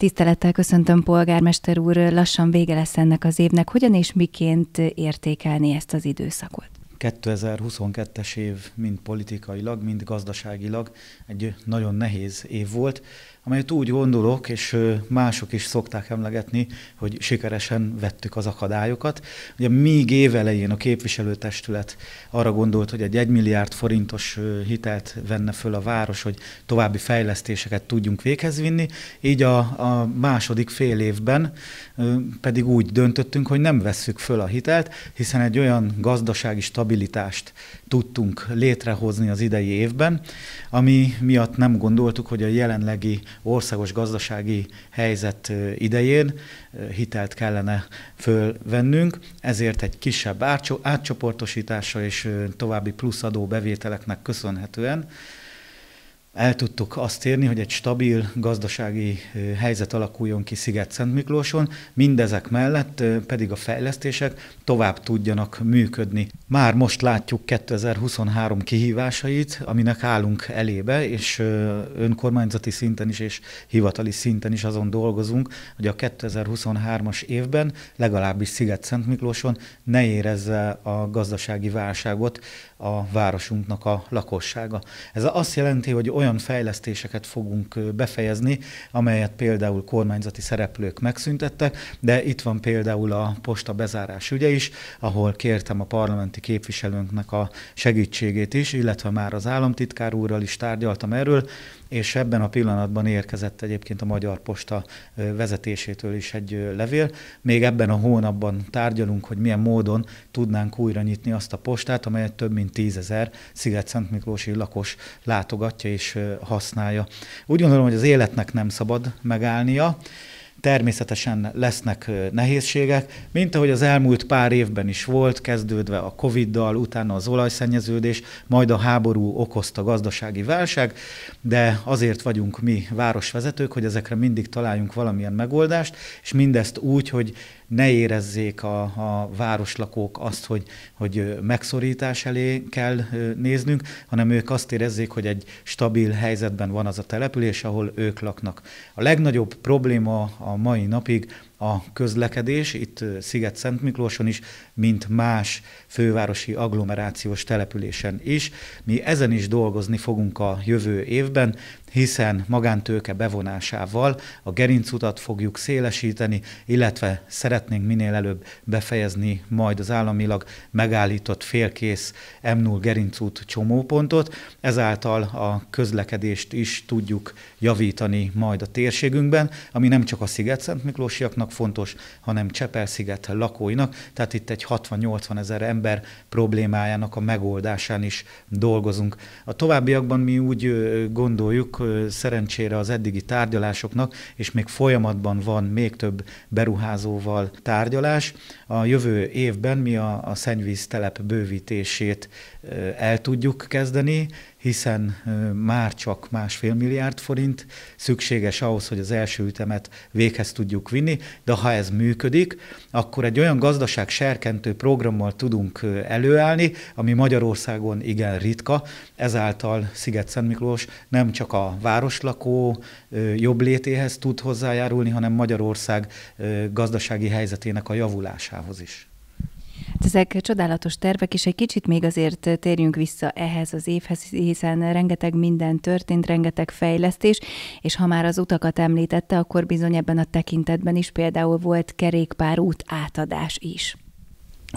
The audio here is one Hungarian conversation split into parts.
Tisztelettel köszöntöm, polgármester úr, lassan vége lesz ennek az évnek. Hogyan és miként értékelni ezt az időszakot? 2022-es év mind politikailag, mind gazdaságilag egy nagyon nehéz év volt amelyet úgy gondolok, és mások is szokták emlegetni, hogy sikeresen vettük az akadályokat. Ugye még évelején a képviselőtestület arra gondolt, hogy egy 1 milliárd forintos hitelt venne föl a város, hogy további fejlesztéseket tudjunk véghez vinni, így a, a második fél évben pedig úgy döntöttünk, hogy nem vesszük föl a hitelt, hiszen egy olyan gazdasági stabilitást tudtunk létrehozni az idei évben, ami miatt nem gondoltuk, hogy a jelenlegi országos gazdasági helyzet idején hitelt kellene fölvennünk, ezért egy kisebb átcsoportosítása és további pluszadó bevételeknek köszönhetően el tudtuk azt érni, hogy egy stabil gazdasági helyzet alakuljon ki Sziget-Szent Miklóson, mindezek mellett pedig a fejlesztések tovább tudjanak működni. Már most látjuk 2023 kihívásait, aminek állunk elébe, és önkormányzati szinten is és hivatali szinten is azon dolgozunk, hogy a 2023-as évben legalábbis Sziget-Szent Miklóson ne érezze a gazdasági válságot a városunknak a lakossága. Ez azt jelenti, hogy olyan fejlesztéseket fogunk befejezni, amelyet például kormányzati szereplők megszüntettek, de itt van például a posta bezárás ügye is, ahol kértem a parlamenti képviselőnknek a segítségét is, illetve már az államtitkár úrral is tárgyaltam erről, és ebben a pillanatban érkezett egyébként a Magyar Posta vezetésétől is egy levél. Még ebben a hónapban tárgyalunk, hogy milyen módon tudnánk újra nyitni azt a postát, amelyet több mint tízezer Sziget-Szent Miklósi lakos látogatja és használja. Úgy gondolom, hogy az életnek nem szabad megállnia, Természetesen lesznek nehézségek, mint ahogy az elmúlt pár évben is volt, kezdődve a Covid-dal, utána az olajszennyeződés, majd a háború okozta gazdasági válság, de azért vagyunk mi városvezetők, hogy ezekre mindig találjunk valamilyen megoldást, és mindezt úgy, hogy ne érezzék a, a városlakók azt, hogy, hogy megszorítás elé kell néznünk, hanem ők azt érezzék, hogy egy stabil helyzetben van az a település, ahol ők laknak. A legnagyobb probléma a mai napig a közlekedés, itt Sziget-Szent Miklóson is mint más fővárosi agglomerációs településen is. Mi ezen is dolgozni fogunk a jövő évben, hiszen magántőke bevonásával a gerincutat fogjuk szélesíteni, illetve szeretnénk minél előbb befejezni majd az államilag megállított félkész M0 gerincút csomópontot, ezáltal a közlekedést is tudjuk javítani majd a térségünkben, ami nem csak a Sziget-Szent Miklósiaknak fontos, hanem Csepel-sziget lakóinak, tehát itt egy 60-80 ezer ember problémájának a megoldásán is dolgozunk. A továbbiakban mi úgy gondoljuk, szerencsére az eddigi tárgyalásoknak, és még folyamatban van még több beruházóval tárgyalás. A jövő évben mi a, a szennyvíz telep bővítését el tudjuk kezdeni, hiszen már csak másfél milliárd forint szükséges ahhoz, hogy az első ütemet véghez tudjuk vinni, de ha ez működik, akkor egy olyan gazdaság serkentő programmal tudunk előállni, ami Magyarországon igen ritka, ezáltal sziget Miklós nem csak a városlakó jobb létéhez tud hozzájárulni, hanem Magyarország gazdasági helyzetének a javulásához is. Hát ezek csodálatos tervek, és egy kicsit még azért térjünk vissza ehhez az évhez, hiszen rengeteg minden történt, rengeteg fejlesztés, és ha már az utakat említette, akkor bizony ebben a tekintetben is például volt kerékpár út átadás is.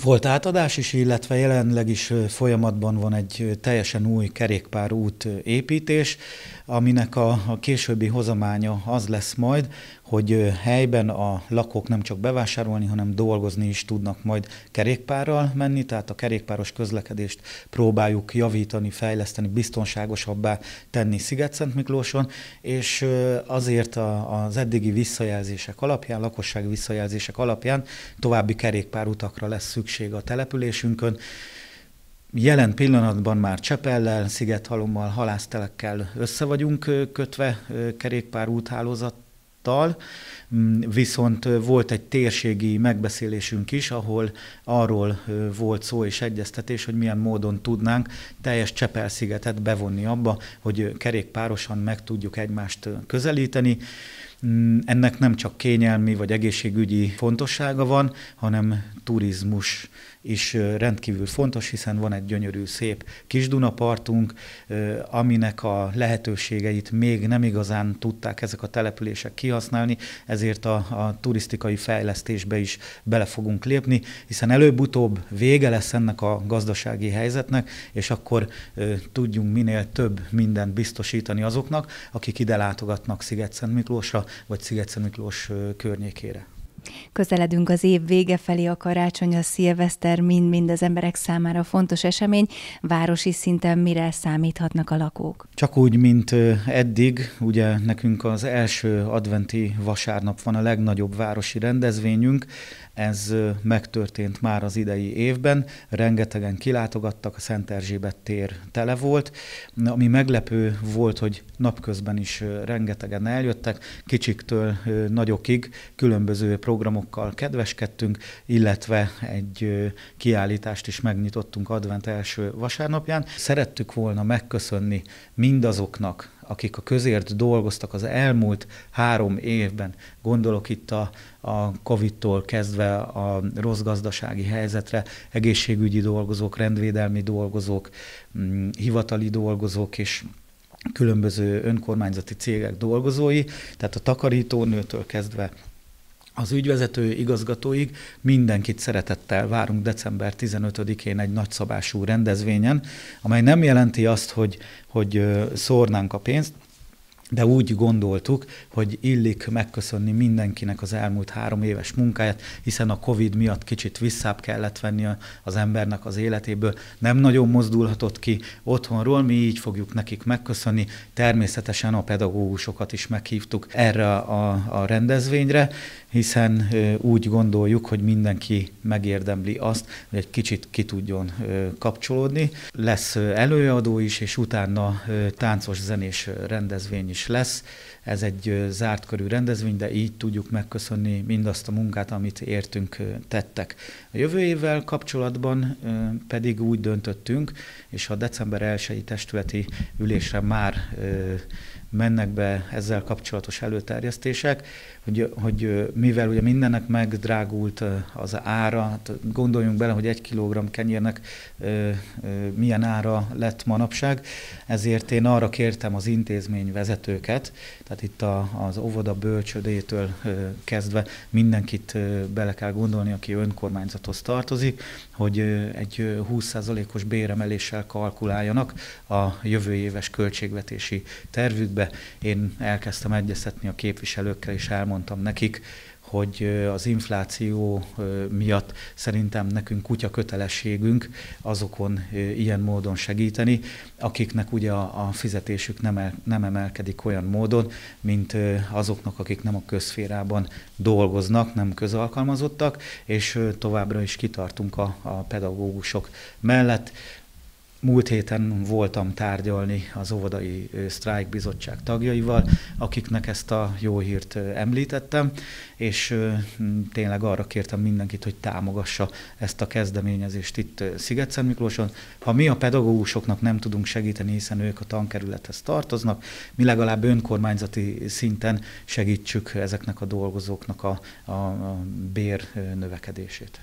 Volt átadás is, illetve jelenleg is folyamatban van egy teljesen új kerékpárút építés, aminek a, a későbbi hozamánya az lesz majd, hogy helyben a lakók nem csak bevásárolni, hanem dolgozni is tudnak majd kerékpárral menni, tehát a kerékpáros közlekedést próbáljuk javítani, fejleszteni, biztonságosabbá tenni Sziget-Szent Miklóson, és azért az eddigi visszajelzések alapján, lakossági visszajelzések alapján további kerékpárutakra lesz szükség a településünkön. Jelen pillanatban már Csepellel, Szigethalommal, halásztelekkel össze vagyunk kötve kerékpár úthálózat tal, mm, viszont volt egy térségi megbeszélésünk is, ahol arról volt szó és egyeztetés, hogy milyen módon tudnánk teljes Csepel-szigetet bevonni abba, hogy kerékpárosan meg tudjuk egymást közelíteni. Mm, ennek nem csak kényelmi vagy egészségügyi fontossága van, hanem turizmus is rendkívül fontos, hiszen van egy gyönyörű, szép kis Dunapartunk, aminek a lehetőségeit még nem igazán tudták ezek a települések kihasználni, ezért a, a turisztikai fejlesztésbe is bele fogunk lépni, hiszen előbb-utóbb vége lesz ennek a gazdasági helyzetnek, és akkor tudjunk minél több mindent biztosítani azoknak, akik ide látogatnak Sziget-Szent Miklósra, vagy Sziget-Szent Miklós környékére. Közeledünk az év vége felé, a karácsony, a szilveszter mind-mind az emberek számára fontos esemény. Városi szinten mire számíthatnak a lakók? Csak úgy, mint eddig, ugye nekünk az első adventi vasárnap van a legnagyobb városi rendezvényünk. Ez megtörtént már az idei évben. Rengetegen kilátogattak, a Szent Erzsébet tér tele volt. Ami meglepő volt, hogy napközben is rengetegen eljöttek, kicsiktől nagyokig különböző problémák programokkal kedveskedtünk, illetve egy kiállítást is megnyitottunk advent első vasárnapján. Szerettük volna megköszönni mindazoknak, akik a közért dolgoztak az elmúlt három évben, gondolok itt a, a Covid-tól kezdve a rossz gazdasági helyzetre, egészségügyi dolgozók, rendvédelmi dolgozók, mm, hivatali dolgozók és különböző önkormányzati cégek dolgozói, tehát a takarítónőtől kezdve az ügyvezető igazgatóig mindenkit szeretettel várunk december 15-én egy nagyszabású rendezvényen, amely nem jelenti azt, hogy, hogy szórnánk a pénzt, de úgy gondoltuk, hogy illik megköszönni mindenkinek az elmúlt három éves munkáját, hiszen a COVID miatt kicsit visszább kellett venni az embernek az életéből, nem nagyon mozdulhatott ki otthonról, mi így fogjuk nekik megköszönni. Természetesen a pedagógusokat is meghívtuk erre a, a rendezvényre, hiszen úgy gondoljuk, hogy mindenki megérdemli azt, hogy egy kicsit ki tudjon kapcsolódni. Lesz előadó is, és utána táncos zenés rendezvény is is lesz. Ez egy zárt körű rendezvény, de így tudjuk megköszönni mindazt a munkát, amit értünk tettek. A jövő évvel kapcsolatban pedig úgy döntöttünk, és a december 1-i testületi ülésre már mennek be ezzel kapcsolatos előterjesztések, hogy, hogy mivel ugye mindennek megdrágult az ára, hát gondoljunk bele, hogy egy kilogramm kenyérnek milyen ára lett manapság, ezért én arra kértem az intézmény vezetőket, tehát itt a, az óvoda bölcsödétől kezdve mindenkit bele kell gondolni, aki önkormányzathoz tartozik, hogy egy 20%-os béremeléssel kalkuláljanak a jövő éves költségvetési tervükbe, évben én elkezdtem egyeztetni a képviselőkkel, és elmondtam nekik, hogy az infláció miatt szerintem nekünk kutya kötelességünk azokon ilyen módon segíteni, akiknek ugye a fizetésük nem, el, nem emelkedik olyan módon, mint azoknak, akik nem a közférában dolgoznak, nem közalkalmazottak, és továbbra is kitartunk a, a pedagógusok mellett. Múlt héten voltam tárgyalni az óvodai sztrájk bizottság tagjaival, akiknek ezt a jó hírt említettem, és tényleg arra kértem mindenkit, hogy támogassa ezt a kezdeményezést itt sziget Miklóson. Ha mi a pedagógusoknak nem tudunk segíteni, hiszen ők a tankerülethez tartoznak, mi legalább önkormányzati szinten segítsük ezeknek a dolgozóknak a, a, a bér növekedését.